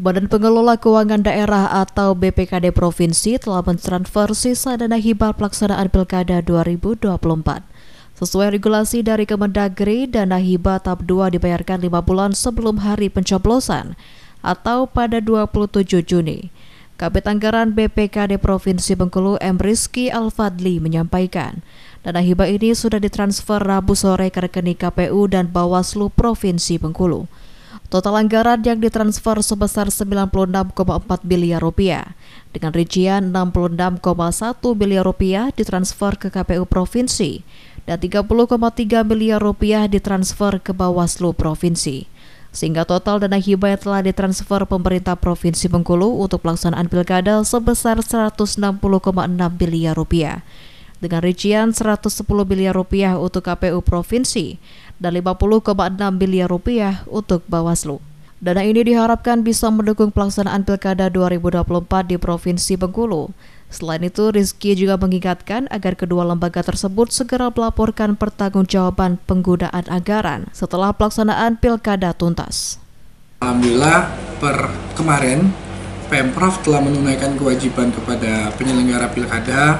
Badan Pengelola Keuangan Daerah atau BPKD Provinsi telah mentransfer sisa dana hibah pelaksanaan Pilkada 2024. Sesuai regulasi dari Kemendagri, dana hibah tahap 2 dibayarkan 5 bulan sebelum hari pencoblosan atau pada 27 Juni. Kabit Anggaran BPKD Provinsi Bengkulu M. Rizky Al-Fadli menyampaikan, dana hibah ini sudah ditransfer Rabu sore ke rekening KPU dan Bawaslu Provinsi Bengkulu. Total anggaran yang ditransfer sebesar 96,4 miliar rupiah. Dengan rincian 66,1 miliar rupiah ditransfer ke KPU Provinsi dan 30,3 miliar rupiah ditransfer ke Bawaslu Provinsi sehingga total dana hibah yang telah ditransfer pemerintah Provinsi Bengkulu untuk pelaksanaan pilkada sebesar 160,6 miliar rupiah. Dengan rincian 110 miliar rupiah untuk KPU Provinsi dan 50,6 miliar rupiah untuk Bawaslu. Dana ini diharapkan bisa mendukung pelaksanaan Pilkada 2024 di Provinsi Bengkulu. Selain itu, Rizky juga mengingatkan agar kedua lembaga tersebut segera melaporkan pertanggungjawaban penggunaan anggaran setelah pelaksanaan Pilkada tuntas. Alhamdulillah, per kemarin Pemprov telah menunaikan kewajiban kepada penyelenggara Pilkada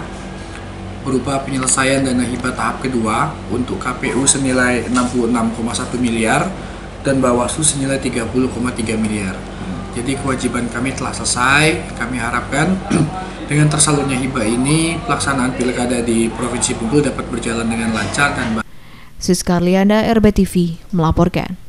berupa penyelesaian dana hibah tahap kedua untuk KPU senilai 66,1 miliar dan Bawaslu senilai 30,3 miliar. Jadi kewajiban kami telah selesai. Kami harapkan dengan tersalurnya hibah ini pelaksanaan pilkada di Provinsi Bengkulu dapat berjalan dengan lancar dan baik. Siskarliana RBTV melaporkan.